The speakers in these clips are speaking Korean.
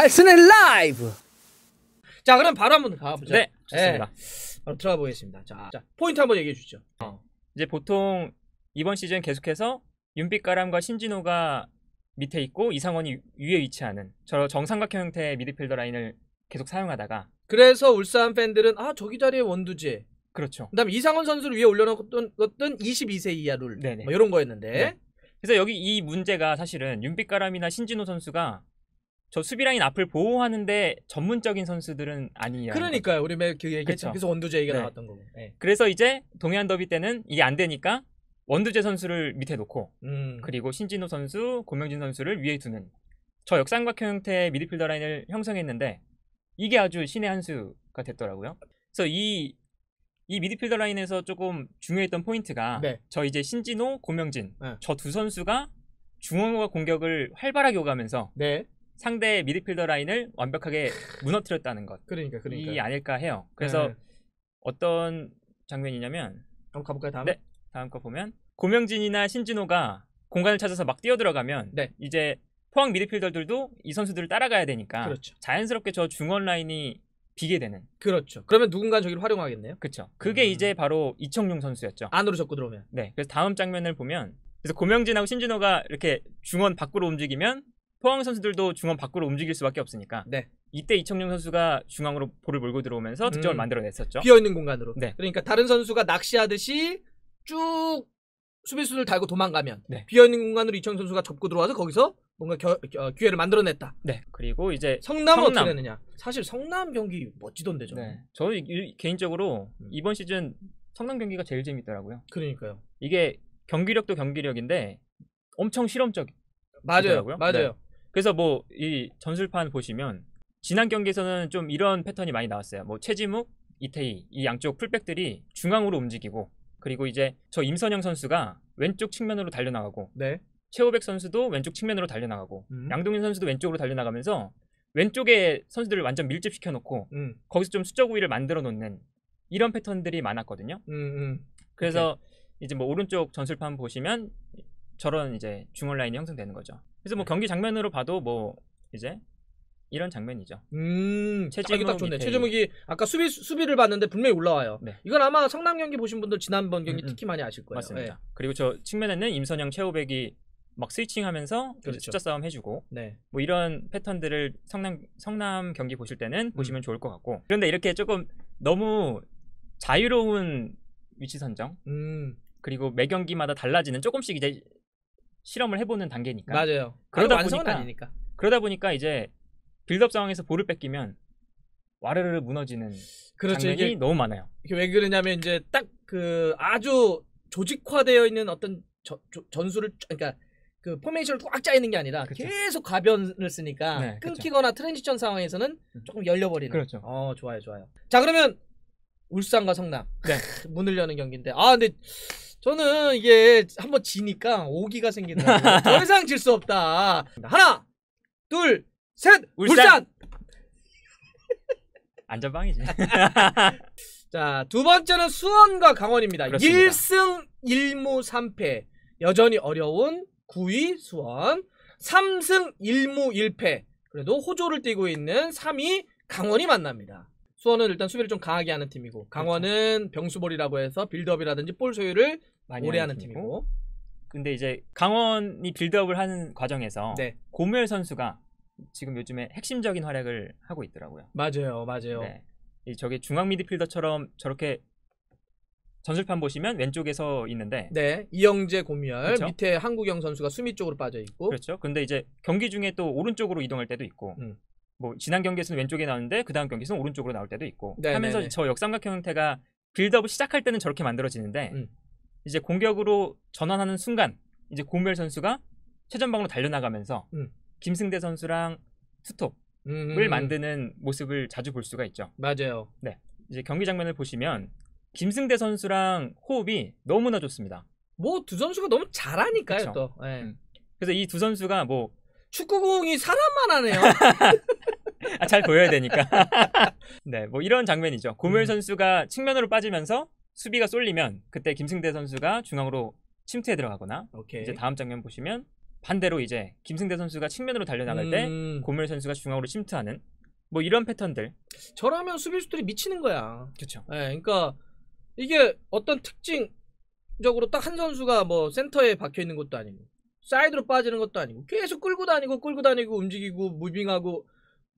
칼슨의 라이브. 자, 그럼 바로 한번 가보죠 네, 예. 좋습니다. 네, 바로 들어가 보겠습니다. 자, 자, 포인트 한번 얘기해 주시죠. 어, 이제 보통 이번 시즌 계속해서 윤빛가람과 신진호가 밑에 있고 이상원이 위에 위치하는 저 정삼각형 형태의 미드필더 라인을 계속 사용하다가 그래서 울산 팬들은 아 저기 자리에 원두지 그렇죠. 그다음에 이상원 선수를 위에 올려놓던 22세 이하 룰뭐 이런 거였는데 네. 그래서 여기 이 문제가 사실은 윤빛가람이나 신진호 선수가 저 수비라인 앞을 보호하는데 전문적인 선수들은 아니에요. 그러니까요. 우리 매 그 얘기했죠. 그래서 원두재 얘기가 네. 나왔던 거고. 네. 그래서 이제 동해안 더비 때는 이게 안 되니까 원두재 선수를 밑에 놓고 음. 그리고 신진호 선수, 고명진 선수를 위에 두는 저 역삼각 형태의 형 미드필더 라인을 형성했는데 이게 아주 신의 한 수가 됐더라고요. 그래서 이 이 미드필더 라인에서 조금 중요했던 포인트가 네. 저 이제 신진호, 고명진 네. 저두 선수가 중원과 공격을 활발하게 오가면서 네. 상대의 미드필더 라인을 완벽하게 무너뜨렸다는 것. 그러니까 그러니까. 이 아닐까 해요. 그래서 네. 어떤 장면이냐면 한번 가볼까요 다음? 네. 다음 거 보면 고명진이나 신진호가 공간을 찾아서 막 뛰어들어가면 네. 이제 포항 미드필더들도 이 선수들을 따라가야 되니까 그렇죠. 자연스럽게 저 중원 라인이 비게 되는. 그렇죠. 그러면 누군가 저기를 활용하겠네요. 그렇죠. 그게 음. 이제 바로 이청용 선수였죠. 안으로 접고 들어오면. 네. 그래서 다음 장면을 보면 그래서 고명진하고 신진호가 이렇게 중원 밖으로 움직이면 포항 선수들도 중원 밖으로 움직일 수밖에 없으니까 네. 이때 이청용 선수가 중앙으로 볼을 몰고 들어오면서 득점을 음. 만들어냈었죠. 비어 있는 공간으로. 네. 그러니까 다른 선수가 낚시하듯이 쭉 수비수를 달고 도망가면 네. 비어 있는 공간으로 이청 선수가 접고 들어와서 거기서 뭔가 겨, 어, 기회를 만들어냈다. 네. 그리고 이제 성남은 성남. 어떻게 되느냐? 사실 성남 경기 멋지던데 죠 네. 저 개인적으로 음. 이번 시즌 성남 경기가 제일 재밌더라고요. 그러니까요. 이게 경기력도 경기력인데 엄청 실험적. 맞아요. 맞아요. 네. 그래서 뭐 이 전술판 보시면 지난 경기에서는 좀 이런 패턴이 많이 나왔어요. 뭐 최지묵, 이태희 이 양쪽 풀백들이 중앙으로 움직이고 그리고 이제 저 임선영 선수가 왼쪽 측면으로 달려나가고 네. 최호백 선수도 왼쪽 측면으로 달려나가고 음. 양동현 선수도 왼쪽으로 달려나가면서 왼쪽에 선수들을 완전 밀집시켜 놓고 음. 거기서 좀 수적 우위를 만들어 놓는 이런 패턴들이 많았거든요. 음, 음. 그래서 오케이. 이제 뭐 오른쪽 전술판 보시면 저런 이제 중원 라인이 형성되는 거죠. 그래서 뭐 네. 경기 장면으로 봐도 뭐 이제 이런 장면이죠. 음, 체지목이 딱 좋네. 체지목이 아까 수비 수비를 봤는데 분명히 올라와요. 네. 이건 아마 성남 경기 보신 분들 지난번 경기 음, 음. 특히 많이 아실 거예요. 맞습니다. 네. 그리고 저 측면에는 임선영 최우백이 막 스위칭하면서 그렇죠. 숫자 싸움 해주고 네. 뭐 이런 패턴들을 성남 성남 경기 보실 때는 음. 보시면 좋을 것 같고 그런데 이렇게 조금 너무 자유로운 위치 선정 음. 그리고 매 경기마다 달라지는 조금씩 이제 실험을 해보는 단계니까. 맞아요. 그러다 보니까 아니니까. 그러다 보니까 이제 빌드업 상황에서 볼을 뺏기면 와르르 무너지는 그렇죠. 장면이 너무 많아요. 이게 왜 그러냐면 이제 딱 그 아주 조직화되어 있는 어떤 저, 저, 전술을 그러니까 그 포메이션을 꽉 짜이는 게 아니라 그쵸. 계속 가변을 쓰니까 네, 끊기거나 트랜지션 상황에서는 음. 조금 열려버리는. 그렇죠. 어 좋아요 좋아요. 자 그러면 울산과 성남 네. 문을 여는 경기인데 아 근데 저는 이게 한번 지니까 오기가 생긴다. 더 이상 질 수 없다. 하나, 둘, 셋, 울산. 울산! 안전방이지. 자, 두 번째는 수원과 강원입니다. 그렇 1승 1무 3패. 여전히 어려운 9위 수원. 3승 1무 1패. 그래도 호조를 띄고 있는 3위 강원이 만납니다. 수원은 일단 수비를 좀 강하게 하는 팀이고 그렇죠. 강원은 병수볼이라고 해서 빌드업이라든지 볼 소유를 많이 오래 하는 팀이고. 근데 이제 강원이 빌드업을 하는 과정에서 네. 고무엘 선수가 지금 요즘에 핵심적인 활약을 하고 있더라고요. 맞아요, 맞아요. 네. 저게 중앙 미드필더처럼 저렇게 전술판 보시면 왼쪽에서 있는데 네 이영재 고미열 그렇 밑에 한국영 선수가 수미 쪽으로 빠져 있고 그렇죠 근데 이제 경기 중에 또 오른쪽으로 이동할 때도 있고 음. 뭐 지난 경기에서는 왼쪽에 나오는데 그 다음 경기에서는 오른쪽으로 나올 때도 있고 네 하면서 네, 네. 저 역삼각 형태가 형 빌드업을 시작할 때는 저렇게 만들어지는데 음. 이제 공격으로 전환하는 순간 이제 고멸 선수가 최전방으로 달려나가면서 음. 김승대 선수랑 투톱을 음음음. 음. 만드는 모습을 자주 볼 수가 있죠. 맞아요. 네, 이제 경기 장면을 보시면 김승대 선수랑 호흡이 너무나 좋습니다. 뭐 두 선수가 너무 잘하니까요 그쵸? 또. 네. 그래서 이 두 선수가 뭐 축구공이 사람만 하네요. 아, 잘 보여야 되니까. 네, 뭐 이런 장면이죠. 고물 음. 선수가 측면으로 빠지면서 수비가 쏠리면 그때 김승대 선수가 중앙으로 침투에 들어가거나 오케이. 이제 다음 장면 보시면 반대로 이제 김승대 선수가 측면으로 달려나갈 음. 때 고물 선수가 중앙으로 침투하는 뭐 이런 패턴들. 저라면 수비수들이 미치는 거야. 그렇죠. 예, 그러니까 이게 어떤 특징적으로 딱 한 선수가 뭐 센터에 박혀 있는 것도 아니고 사이드로 빠지는 것도 아니고 계속 끌고 다니고 끌고 다니고 움직이고 무빙하고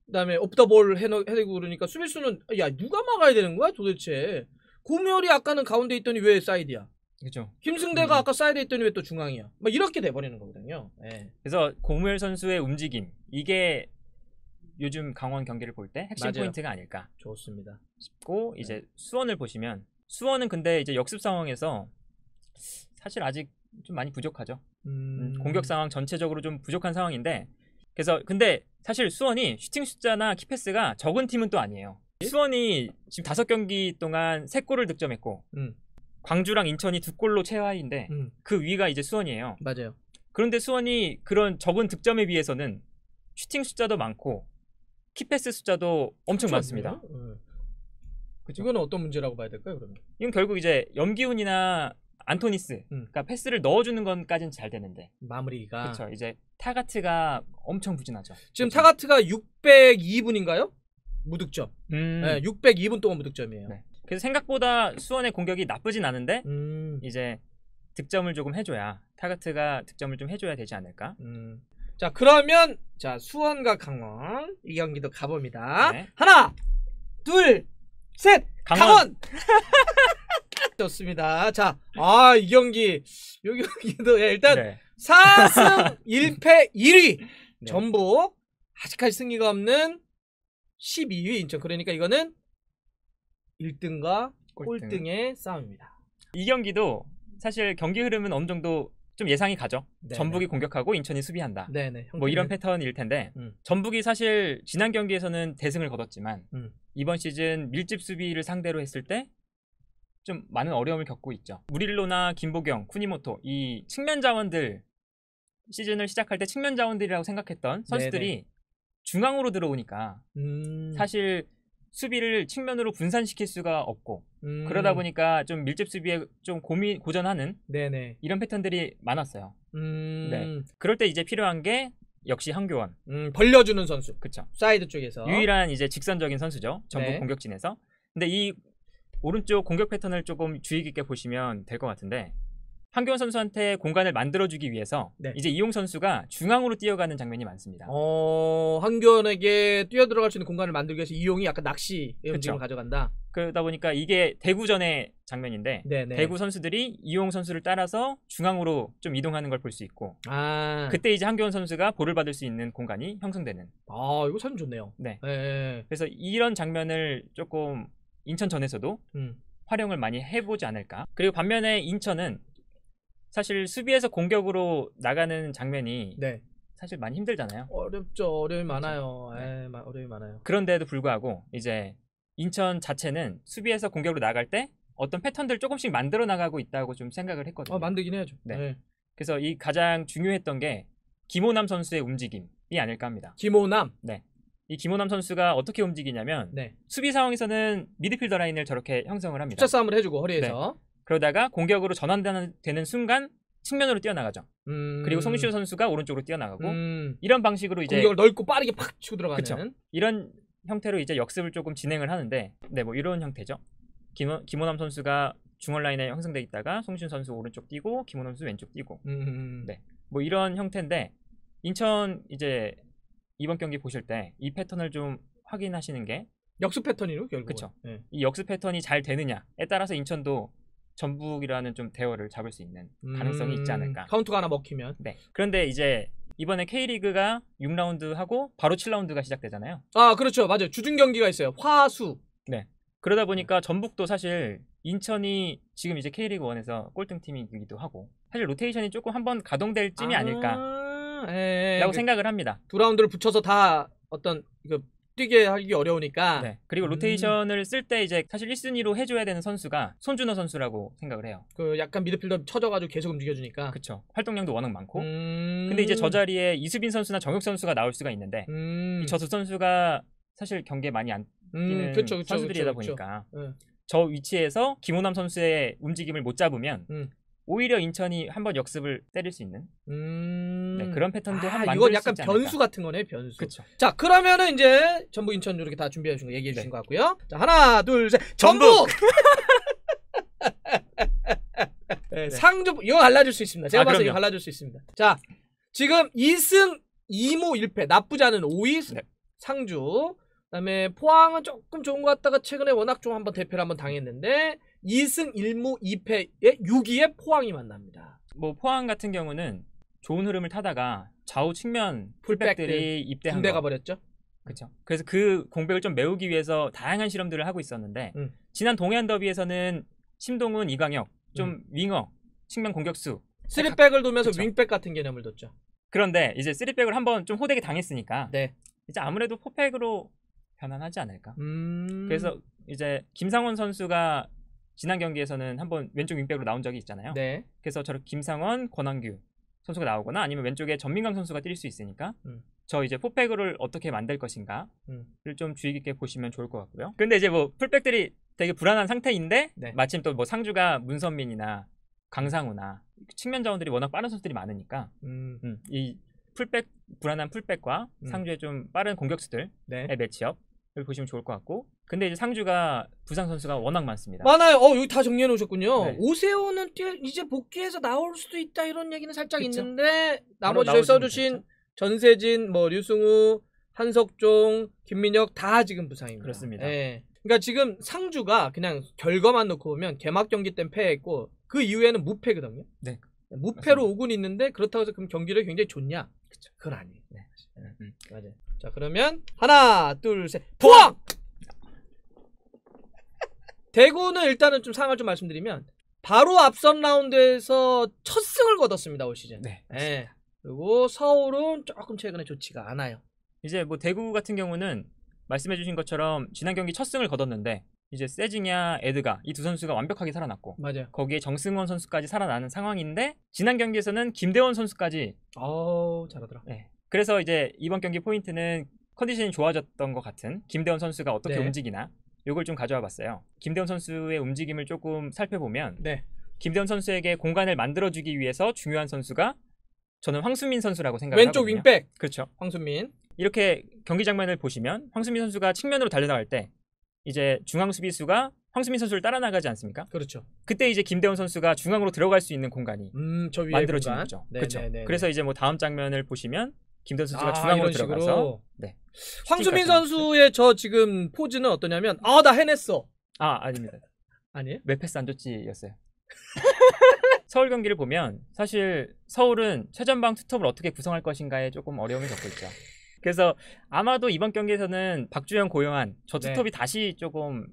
그다음에 업더볼 해놓고 그러니까 수비수는 야 누가 막아야 되는 거야 도대체 고멸이 아까는 가운데 있더니 왜 사이드야? 그죠. 김승대가 음. 아까 사이드에 있더니 왜 또 중앙이야? 막 이렇게 돼버리는 거거든요. 네. 그래서 고무열 선수의 움직임 이게 요즘 강원 경기를 볼 때 핵심 맞아요. 포인트가 아닐까 좋습니다. 싶고 네. 이제 네. 수원을 보시면 수원은 근데 이제 역습 상황에서 사실 아직 좀 많이 부족하죠. 음... 공격 상황 전체적으로 좀 부족한 상황인데 그래서 근데 사실 수원이 슈팅 숫자나 키패스가 적은 팀은 또 아니에요. 수원이 지금 다섯 경기 동안 세 골을 득점했고 음. 광주랑 인천이 두 골로 최하위인데 음. 그 위가 이제 수원이에요. 맞아요. 그런데 수원이 그런 적은 득점에 비해서는 슈팅 숫자도 많고 키패스 숫자도 엄청 그렇죠, 많습니다. 네. 그죠? 이거는 어떤 문제라고 봐야 될까요, 그러면? 이건 결국 이제 염기훈이나 안토니스 음. 그러니까 패스를 넣어주는 건까지는 잘 되는데 마무리가 그렇죠 이제 타가트가 엄청 부진하죠 지금 그렇죠? 타가트가 602분인가요? 무득점 음. 네, 602분 동안 무득점이에요 네. 그래서 생각보다 수원의 공격이 나쁘진 않은데 음. 이제 득점을 조금 해줘야 타가트가 득점을 좀 해줘야 되지 않을까 음. 자 그러면 자 수원과 강원 이 경기도 가봅니다 네. 하나 둘셋 강원, 강원! 좋습니다. 자, 아, 이 경기. 이 경기도 예, 일단 네. 4승 1패 1위. 네. 전부 아직까지 승리가 없는 12위 인천. 그러니까 이거는 1등과 꼴등. 꼴등의 싸움입니다. 이 경기도 사실 경기 흐름은 어느 정도 좀 예상이 가죠. 네네. 전북이 네. 공격하고 인천이 수비한다. 네네, 네. 뭐 이런 패턴일 텐데 음. 전북이 사실 지난 경기에서는 대승을 거뒀지만 음. 이번 시즌 밀집 수비를 상대로 했을 때좀 많은 어려움을 겪고 있죠. 무릴로나 김보경, 쿠니모토 이 측면 자원들 시즌을 시작할 때 측면 자원들이라고 생각했던 선수들이 네네. 중앙으로 들어오니까 음... 사실 수비를 측면으로 분산시킬 수가 없고 음... 그러다 보니까 좀 밀집 수비에 좀 고민 고전하는 네네. 이런 패턴들이 많았어요. 음... 네. 그럴 때 이제 필요한 게 역시 한교원. 음, 벌려주는 선수. 그렇죠. 사이드 쪽에서 유일한 이제 직선적인 선수죠. 전부 네. 공격진에서. 근데 이 오른쪽 공격 패턴을 조금 주의 깊게 보시면 될 것 같은데 한교원 선수한테 공간을 만들어주기 위해서 네. 이제 이용 선수가 중앙으로 뛰어가는 장면이 많습니다. 어, 한교원에게 뛰어들어갈 수 있는 공간을 만들기 위해서 이용이 약간 낚시 움직임을 가져간다. 그러다 보니까 이게 대구전의 장면인데 네네. 네. 대구 선수들이 이용 선수를 따라서 중앙으로 좀 이동하는 걸 볼 수 있고 아. 그때 이제 한교원 선수가 볼을 받을 수 있는 공간이 형성되는. 아 이거 참 좋네요. 네. 네. 그래서 이런 장면을 조금 인천전에서도 음. 활용을 많이 해보지 않을까. 그리고 반면에 인천은 사실 수비에서 공격으로 나가는 장면이 네. 사실 많이 힘들잖아요. 어렵죠. 어려움이 그렇죠. 많아요. 네. 에이, 예, 어려움이 많아요. 그런데도 불구하고 이제 인천 자체는 수비에서 공격으로 나갈 때 어떤 패턴들 조금씩 만들어 나가고 있다고 좀 생각을 했거든요. 어, 만들긴 해야죠. 네. 네. 그래서 이 가장 중요했던 게 김호남 선수의 움직임이 아닐까 합니다. 김호남? 네. 이 김호남 선수가 어떻게 움직이냐면 네. 수비 상황에서는 미드필더 라인을 저렇게 형성을 합니다. 숫자 싸움을 해주고 허리에서 네. 그러다가 공격으로 전환되는 순간 측면으로 뛰어나가죠. 음... 그리고 송시호 선수가 오른쪽으로 뛰어나가고 음... 이런 방식으로 이제 공격을 넓고 빠르게 팍 치고 들어가는 그쵸? 이런 형태로 이제 역습을 조금 진행을 하는데 네뭐 이런 형태죠. 김호, 김호남 선수가 중원 라인에 형성돼 있다가 송시호 선수 오른쪽 뛰고 김호남 선수 왼쪽 뛰고 음... 네뭐 이런 형태인데 인천 이제 이번 경기 보실 때 이 패턴을 좀 확인하시는 게 역수 패턴이로 결국 그렇죠. 네. 예. 이 역수 패턴이 잘 되느냐에 따라서 인천도 전북이라는 좀 대어를 잡을 수 있는 음, 가능성이 음... 있지 않을까. 카운트가 하나 먹히면. 네. 그런데 이제 이번에 K리그가 6라운드 하고 바로 7라운드가 시작되잖아요. 아, 그렇죠. 맞아요. 주중 경기가 있어요. 화수. 네. 그러다 보니까 전북도 사실 인천이 지금 이제 K리그 1에서 꼴등 팀이기도 하고 사실 로테이션이 조금 한번 가동될 쯤이 아~ 아닐까 예, 예, 라고 그 생각을 합니다. 두 라운드를 붙여서 다 어떤 그 뛰게 하기 어려우니까. 네. 그리고 음. 로테이션을 쓸 때 이제 사실 1순위로 해줘야 되는 선수가 손준호 선수라고 생각을 해요. 그 약간 미드필더 쳐져가지고 계속 움직여주니까. 그쵸. 활동량도 워낙 많고. 음... 근데 이제 저 자리에 이수빈 선수나 정혁 선수가 나올 수가 있는데 음... 이 저두 선수가 사실 경기에 많이 안 음, 뛰는 음... 선수들이다 그렇죠, 보니까 예. 저 위치에서 김호남 선수의 움직임을 못 잡으면 음. 오히려 인천이 한 번 역습을 때릴 수 있는 음... 네, 그런 패턴도 아, 한번 이건 약간 변수 같은 거네 변수 그쵸. 자 그러면은 이제 전부 인천 이렇게 다 준비해 주신 거 얘기해 주신 네. 것 같고요 자 하나 둘 셋전부 네, 네 상주 이거 갈라줄 수 있습니다 제가 아, 봐서 그럼요. 이거 갈라줄 수 있습니다 자 지금 2승 2무 1패 나쁘지 않은 5위 네. 상주 그다음에 포항은 조금 좋은 것 같다가 최근에 워낙 좀 한번 대패를 한 번 당했는데 2승 1무 2패의 6위의 포항이 만납니다. 뭐 포항 같은 경우는 좋은 흐름을 타다가 좌우 측면 풀백들이 입대한 군대 가버렸죠. 그렇죠. 그래서 그 공백을 좀 메우기 위해서 다양한 실험들을 하고 있었는데 음. 지난 동해안 더비에서는 심동훈, 이강혁, 좀 음. 윙어, 측면 공격수 쓰리백을 돌면서 그쵸. 윙백 같은 개념을 뒀죠. 그런데 이제 쓰리백을 한번 좀 호되게 당했으니까 네. 이제 아무래도 포백으로 변환하지 않을까. 음... 그래서 이제 김상원 선수가 지난 경기에서는 한 번 왼쪽 윙백으로 나온 적이 있잖아요. 네. 그래서 저렇게 김상원, 권한규 선수가 나오거나 아니면 왼쪽에 전민강 선수가 뛸 수 있으니까 음. 저 이제 포백을 어떻게 만들 것인가를 음. 좀 주의 깊게 보시면 좋을 것 같고요. 근데 이제 뭐 풀백들이 되게 불안한 상태인데 네. 마침 또 뭐 상주가 문선민이나 강상우나 측면 자원들이 워낙 빠른 선수들이 많으니까 음. 음 이 풀백 불안한 풀백과 음. 상주의 좀 빠른 공격수들의 네. 매치업 여기 보시면 좋을 것 같고 근데 이제 상주가 부상 선수가 워낙 많습니다. 많아요. 어 여기 다 정리해 놓으셨군요. 네. 오세호는 이제 복귀해서 나올 수도 있다 이런 얘기는 살짝 그쵸? 있는데 나머지 저희 써주신 그쵸? 전세진, 뭐 류승우, 한석종, 김민혁 다 지금 부상입니다. 그렇습니다. 네. 그러니까 지금 상주가 그냥 결과만 놓고 보면 개막 경기 땐 패했고 그 이후에는 무패거든요. 네. 무패로 맞습니 오군 있는데 그렇다고 해서 그럼 경기를 굉장히 좋냐? 그쵸. 그건 아니에요. 네. 음. 음. 맞아요. 자 그러면 하나 둘셋 포항! 대구는 일단은 좀 상황을 좀 말씀드리면 바로 앞선 라운드에서 첫 승을 거뒀습니다 올 시즌. 네. 예. 그리고 서울은 조금 최근에 좋지가 않아요. 이제 뭐 대구 같은 경우는 말씀해주신 것처럼 지난 경기 첫 승을 거뒀는데 이제 세징야, 에드가 이 두 선수가 완벽하게 살아났고 맞아요. 거기에 정승원 선수까지 살아나는 상황인데 지난 경기에서는 김대원 선수까지 어우 잘하더라. 네. 그래서 이제 이번 경기 포인트는 컨디션이 좋아졌던 것 같은 김대원 선수가 어떻게 네. 움직이나 이걸 좀 가져와 봤어요. 김대원 선수의 움직임을 조금 살펴보면 네. 김대원 선수에게 공간을 만들어주기 위해서 중요한 선수가 저는 황수민 선수라고 생각합니다 왼쪽 하거든요. 윙백 그렇죠. 황수민 이렇게 경기 장면을 보시면 황수민 선수가 측면으로 달려나갈 때 이제 중앙 수비수가 황수민 선수를 따라 나가지 않습니까? 그렇죠. 그때 이제 김대원 선수가 중앙으로 들어갈 수 있는 공간이 음, 만들어지는 공간. 거죠. 네, 그렇죠. 네, 네, 네, 그래서 이제 뭐 다음 장면을 보시면 김대현 선수가 아, 중앙으로 들어가서 네. 황수민 선수의 저 지금 포즈는 어떠냐면 아 나 해냈어. 아 아닙니다. 아니에요? 왜 패스 안 줬지였어요. 서울 경기를 보면 사실 서울은 최전방 투톱을 어떻게 구성할 것인가에 조금 어려움을 겪고 있죠. 그래서 아마도 이번 경기에서는 박주영 고요한 저 네. 투톱이 네. 다시 조금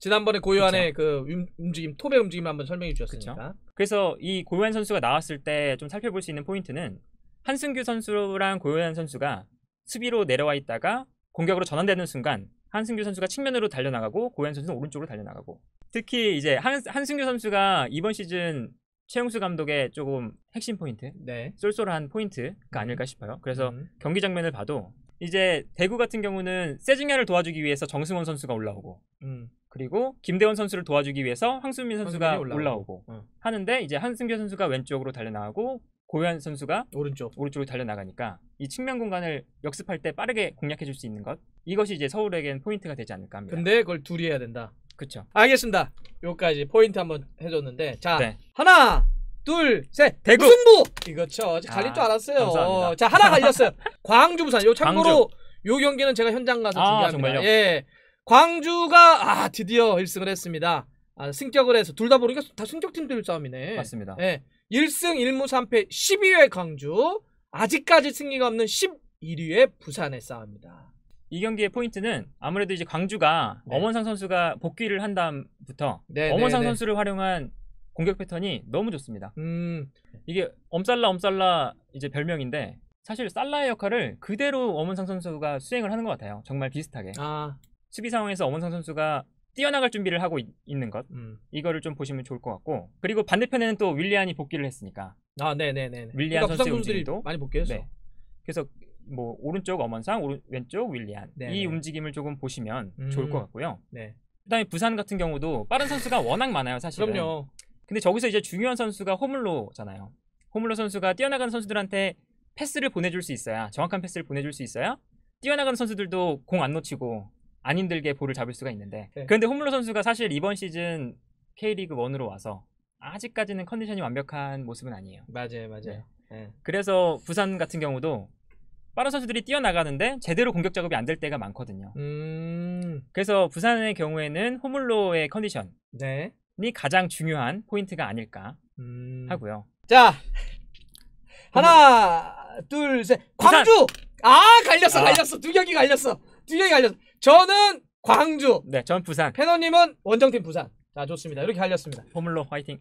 지난번에 고요한의 그쵸. 그 움직임 톱의 움직임 한번 설명해 주셨으니까. 그쵸? 그래서 이 고요한 선수가 나왔을 때 좀 살펴볼 수 있는 포인트는 한승규 선수랑 고현한 선수가 수비로 내려와 있다가 공격으로 전환되는 순간 한승규 선수가 측면으로 달려나가고 고현 선수는 오른쪽으로 달려나가고 특히 이제 한, 한승규 선수가 이번 시즌 최용수 감독의 조금 핵심 포인트 네. 쏠쏠한 포인트가 아닐까 싶어요 그래서 음. 경기 장면을 봐도 이제 대구 같은 경우는 세징야를 도와주기 위해서 정승원 선수가 올라오고 음. 그리고 김대원 선수를 도와주기 위해서 황수민 선수가 올라오고, 올라오고. 어. 하는데 이제 한승규 선수가 왼쪽으로 달려나가고 고현 선수가 오른쪽 오른쪽으로 달려 나가니까 이 측면 공간을 역습할 때 빠르게 공략해 줄 수 있는 것 이것이 이제 서울에겐 포인트가 되지 않을까 합니다. 근데 그걸 둘이 해야 된다. 그렇죠. 알겠습니다. 여기까지 포인트 한번 해줬는데 자 네. 하나 둘, 셋, 대구 승부. 이거죠. 아, 갈릴 아, 줄 알았어요. 감사합니다. 자 하나 갈렸어요. 광주 부산. 요 참고로 요 경기는 제가 현장 가서 아, 준비계합니다 예, 광주가 아 드디어 1승을 했습니다. 아, 승격을 해서 둘 다모르니까다 승격팀들 싸움이네. 맞습니다. 예, 1승 1무 3패 12회 광주 아직까지 승리가 없는 11위의 부산에 싸움입니다. 이 경기의 포인트는 아무래도 이제 광주가 네. 엄원상 선수가 복귀를 한 다음부터 네, 엄원상 네, 네, 선수를 활용한 공격 패턴이 너무 좋습니다. 음. 이게 엄살라 엄살라 이제 별명인데 사실 살라의 역할을 그대로 엄원상 선수가 수행을 하는 것 같아요. 정말 비슷하게. 아. 수비 상황에서 엄원상 선수가 뛰어나갈 준비를 하고 있, 는 것. 음. 이거를 좀 보시면 좋을 것 같고. 그리고 반대편에는 또 윌리안이 복귀를 했으니까. 아, 네, 네, 네. 윌리안 그러니까 선수 움직임도 많이 복귀했어. 네. 그래서 뭐 오른쪽 어먼상, 오른, 왼쪽 윌리안 네네. 이 움직임을 조금 보시면 음. 좋을 것 같고요. 네. 그다음에 부산 같은 경우도 빠른 선수가 워낙 많아요, 사실은. 그럼요. 근데 저기서 이제 중요한 선수가 호물로잖아요. 호물로 선수가 뛰어나간 선수들한테 패스를 보내줄 수 있어야 정확한 패스를 보내줄 수 있어야 뛰어나간 선수들도 공 안 놓치고 안 힘들게 볼을 잡을 수가 있는데 네. 그런데 홈블로 선수가 사실 이번 시즌 K리그 1으로 와서 아직까지는 컨디션이 완벽한 모습은 아니에요. 맞아요, 맞아요. 네. 네. 그래서 부산 같은 경우도 빠른 선수들이 뛰어나가는데 제대로 공격 작업이 안 될 때가 많거든요. 음... 그래서 부산의 경우에는 호물로의 컨디션이 네. 가장 중요한 포인트가 아닐까 음... 하고요. 자 하나 둘 셋 광주 아 갈렸어 아. 갈렸어 아. 두 경기 갈렸어 두 경기 갈렸어 저는 광주. 네, 전 부산. 패너님은 원정팀 부산. 자, 좋습니다. 이렇게 갈렸습니다. 포물로 화이팅.